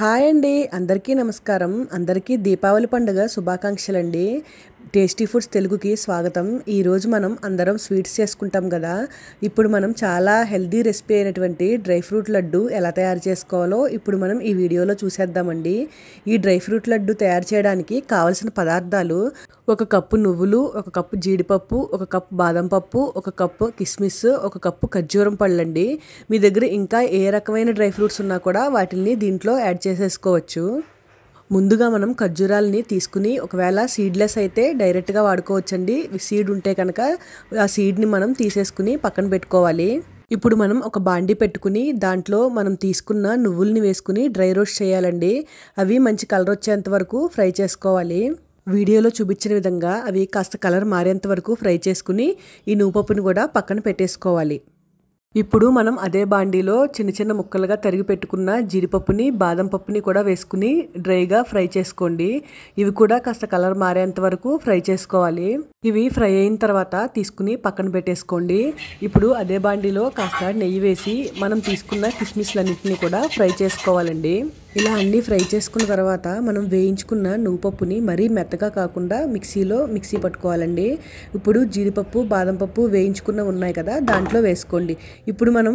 hi అండి అందరికీ నమస్కారం అందరికీ దీపావళి పండుగ శుభాకాంక్షలండి టేస్టీ ఫుడ్స్ తెలుగుకి స్వాగతం ఈరోజు మనం అందరం స్వీట్స్ చేసుకుంటాం కదా ఇప్పుడు మనం చాలా హెల్దీ రెసిపీ అయినటువంటి డ్రై ఫ్రూట్ లడ్డు ఎలా తయారు చేసుకోవాలో ఇప్పుడు మనం ఈ వీడియోలో చూసేద్దామండి ఈ డ్రై ఫ్రూట్ లడ్డు తయారు చేయడానికి కావలసిన పదార్థాలు ఒక కప్పు నువ్వులు ఒక కప్పు జీడిపప్పు ఒక కప్పు బాదం పప్పు ఒక కప్పు కిస్మిస్ ఒక కప్పు ఖర్జూరం పళ్ళండి మీ దగ్గర ఇంకా ఏ రకమైన డ్రై ఫ్రూట్స్ ఉన్నా కూడా వాటిని దీంట్లో యాడ్ చేసేసుకోవచ్చు ముందుగా మనం ఖర్జూరాలని తీసుకుని ఒకవేళ సీడ్లెస్ అయితే డైరెక్ట్గా వాడుకోవచ్చండి సీడ్ ఉంటే కనుక ఆ సీడ్ని మనం తీసేసుకుని పక్కన పెట్టుకోవాలి ఇప్పుడు మనం ఒక బాండి పెట్టుకుని దాంట్లో మనం తీసుకున్న నువ్వుల్ని వేసుకుని డ్రై రోస్ట్ చేయాలండి అవి మంచి కలర్ వచ్చేంత వరకు ఫ్రై చేసుకోవాలి వీడియోలో చూపించిన విధంగా అవి కాస్త కలర్ మారేంత వరకు ఫ్రై చేసుకుని ఈ నువ్వు పప్పుని కూడా పక్కన పెట్టేసుకోవాలి ఇప్పుడు మనం అదే బాండీలో చిన్న చిన్న ముక్కలుగా తరిగి పెట్టుకున్న జీడిపప్పుని బాదం పప్పుని కూడా వేసుకుని డ్రైగా ఫ్రై చేసుకోండి ఇవి కూడా కాస్త కలర్ మారేంత వరకు ఫ్రై చేసుకోవాలి ఇవి ఫ్రై అయిన తర్వాత తీసుకుని పక్కన పెట్టేసుకోండి ఇప్పుడు అదే బాండిలో కాస్త నెయ్యి వేసి మనం తీసుకున్న కిస్మిస్లన్నింటినీ కూడా ఫ్రై చేసుకోవాలండి ఇలా అన్నీ ఫ్రై చేసుకున్న తర్వాత మనం వేయించుకున్న నువ్వుపప్పుని మరీ మెత్తగా కాకుండా మిక్సీలో మిక్సీ పట్టుకోవాలండి ఇప్పుడు జీడిపప్పు బాదం పప్పు వేయించుకున్న ఉన్నాయి కదా దాంట్లో వేసుకోండి ఇప్పుడు మనం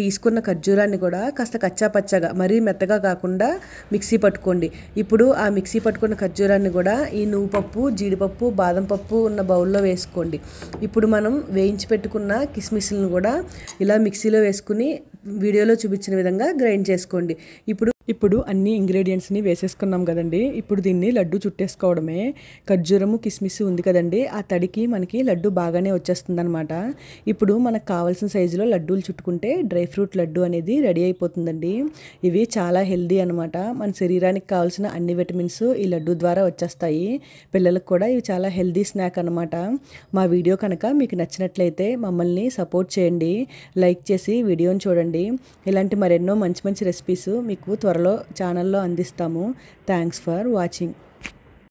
తీసుకున్న ఖర్జూరాన్ని కూడా కాస్త కచ్చా పచ్చగా మరీ మెత్తగా కాకుండా మిక్సీ పట్టుకోండి ఇప్పుడు ఆ మిక్సీ పట్టుకున్న ఖర్జూరాన్ని కూడా ఈ నువ్వుపప్పు జీడిపప్పు బాదం పప్పు ఉన్న బౌల్లో వేసుకోండి ఇప్పుడు మనం వేయించి పెట్టుకున్న కిస్మిస్లను కూడా ఇలా మిక్సీలో వేసుకుని వీడియోలో చూపించిన విధంగా గ్రైండ్ చేసుకోండి ఇప్పుడు ఇప్పుడు అన్ని ఇంగ్రీడియంట్స్ని వేసేసుకున్నాం కదండి ఇప్పుడు దీన్ని లడ్డు చుట్టేసుకోవడమే ఖర్జూరము కిస్మిస్ ఉంది కదండి ఆ తడికి మనకి లడ్డు బాగానే వచ్చేస్తుందనమాట ఇప్పుడు మనకు కావాల్సిన సైజులో లడ్డూలు చుట్టుకుంటే డ్రై ఫ్రూట్ లడ్డు అనేది రెడీ అయిపోతుందండి ఇవి చాలా హెల్దీ అనమాట మన శరీరానికి కావాల్సిన అన్ని విటమిన్స్ ఈ లడ్డు ద్వారా వచ్చేస్తాయి పిల్లలకు కూడా ఇవి చాలా హెల్దీ స్నాక్ అనమాట మా వీడియో కనుక మీకు నచ్చినట్లయితే మమ్మల్ని సపోర్ట్ చేయండి లైక్ చేసి వీడియోని చూడండి ఇలాంటి మరెన్నో మంచి మంచి రెసిపీస్ మీకు త్వర త్వరలో ఛానల్లో అందిస్తాము థ్యాంక్స్ ఫర్ వాచింగ్